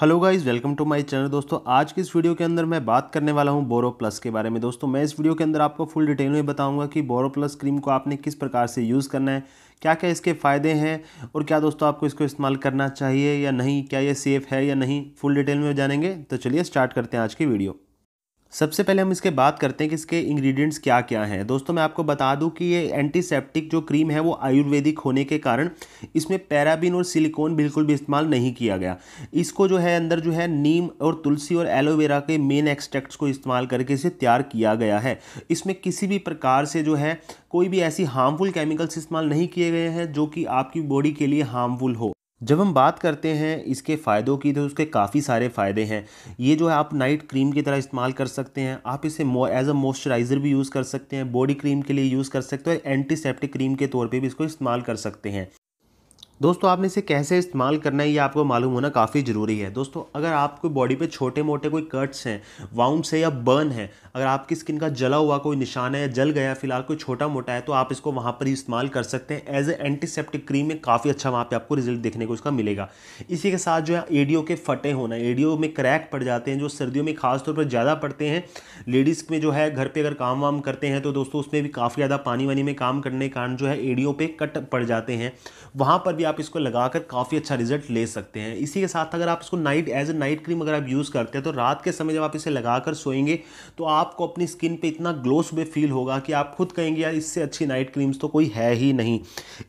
hello guys welcome to my channel दोस्तों आज की इस वीडियो के अंदर मैं बात करने वाला हूं बोरो प्लस के बारे में दोस्तों मैं इस वीडियो के अंदर आपको फुल डिटेल में बताऊंगा कि बोरो प्लस क्रीम को आपने किस प्रकार से यूज़ करना है क्या क्या इसके फ़ायदे हैं और क्या दोस्तों आपको इसको इस्तेमाल करना चाहिए या नहीं क्या ये सेफ़ है या नहीं फुल डिटेल में जानेंगे तो चलिए स्टार्ट करते हैं आज की वीडियो सबसे पहले हम इसके बात करते हैं कि इसके इंग्रेडिएंट्स क्या क्या हैं दोस्तों मैं आपको बता दूं कि ये एंटीसेप्टिक जो क्रीम है वो आयुर्वेदिक होने के कारण इसमें पैराबिन और सिलिकॉन बिल्कुल भी इस्तेमाल नहीं किया गया इसको जो है अंदर जो है नीम और तुलसी और एलोवेरा के मेन एक्सट्रैक्ट्स को इस्तेमाल करके इसे तैयार किया गया है इसमें किसी भी प्रकार से जो है कोई भी ऐसी हार्मफुल केमिकल्स इस्तेमाल नहीं किए गए हैं जो कि आपकी बॉडी के लिए हार्मफुल हो जब हम बात करते हैं इसके फ़ायदों की तो उसके काफ़ी सारे फ़ायदे हैं ये जो है आप नाइट क्रीम की तरह इस्तेमाल कर सकते हैं आप इसे एज अ मॉइस्चराइज़र भी यूज़ कर सकते हैं बॉडी क्रीम के लिए यूज़ कर सकते हो एंटीसेप्टिक क्रीम के तौर पे भी इसको इस्तेमाल कर सकते हैं दोस्तों आपने इसे कैसे इस्तेमाल करना है ये आपको मालूम होना काफ़ी ज़रूरी है दोस्तों अगर आपको बॉडी पे छोटे मोटे कोई कट्स हैं वाउंड्स है या बर्न है अगर आपकी स्किन का जला हुआ कोई निशान है या जल गया फिलहाल कोई छोटा मोटा है तो आप इसको वहाँ पर ही इस्तेमाल कर सकते हैं एज ए एंटीसेप्टिक क्रीम में काफ़ी अच्छा वहाँ पर आपको रिजल्ट देखने को इसका मिलेगा इसी के साथ जो है एडियो के फटे होना एडियो में क्रैक पड़ जाते हैं जो सर्दियों में खासतौर पर ज़्यादा पड़ते हैं लेडीज़ में जो है घर पर अगर काम वाम करते हैं तो दोस्तों उसमें भी काफ़ी ज़्यादा पानी वानी में काम करने के कारण जो है एडियो पर कट पड़ जाते हैं वहाँ पर भी भी आप इसको लगाकर काफ़ी अच्छा रिजल्ट ले सकते हैं इसी के साथ अगर आप इसको night as a night cream अगर आप यूज़ करते हैं तो रात के समय जब आप इसे लगाकर सोएंगे तो आपको अपनी स्किन पे इतना ग्लो सुबह फील होगा कि आप खुद कहेंगे यार इससे अच्छी नाइट क्रीम्स तो कोई है ही नहीं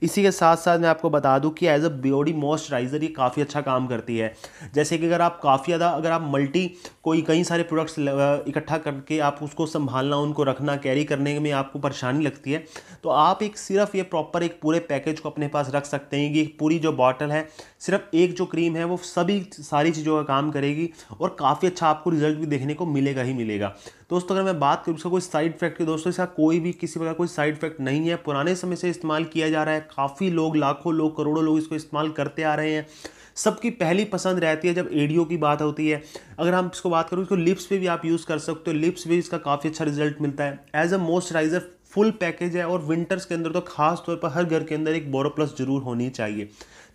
इसी के साथ साथ मैं आपको बता दूँ कि एज अ बॉडी मॉइस्चराइज़र ये काफ़ी अच्छा काम करती है जैसे कि अगर आप काफ़ी ज़्यादा अगर आप मल्टी कोई कई सारे प्रोडक्ट्स इकट्ठा करके आप उसको संभालना उनको रखना कैरी करने में आपको परेशानी लगती है तो आप एक सिर्फ ये प्रॉपर एक पूरे पैकेज को अपने पास रख सकते हैं कि एक पूरी जो बॉटल है सिर्फ एक जो क्रीम है वो सभी सारी चीज़ों का काम करेगी और काफ़ी अच्छा आपको रिजल्ट भी देखने को मिलेगा ही मिलेगा दोस्तों अगर मैं बात करूँ इसका कोई साइड इफेक्ट की दोस्तों इसका कोई भी किसी प्रकार कोई साइड इफेक्ट नहीं है पुराने समय से इस्तेमाल किया जा रहा है काफ़ी लोग लाखों लोग करोड़ों लोग इसको इस्तेमाल करते आ रहे हैं सबकी पहली पसंद रहती है जब एडियो की बात होती है अगर हम इसको बात करूँ इसको लिप्स पे भी आप यूज़ कर सकते हो लिप्स पे इसका काफ़ी अच्छा रिजल्ट मिलता है as a moisturiser full package है और विंटर्स के अंदर तो खास तौर पर हर घर के अंदर एक बोरो प्लस जरूर होनी चाहिए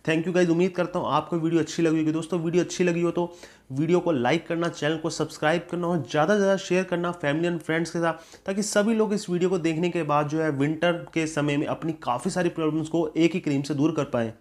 थैंक यू गाइज उम्मीद करता हूँ आपको वीडियो अच्छी लगी होगी दोस्तों वीडियो अच्छी लगी हो तो वीडियो को लाइक करना चैनल को सब्सक्राइब करना और ज़्यादा से ज़्यादा शेयर करना फैमिली एंड फ्रेंड्स के साथ ताकि सभी लोग इस वीडियो को देखने के बाद जो है विंटर के समय में अपनी काफ़ी सारी प्रॉब्लम्स को एक ही क्रीम से दूर कर पाएँ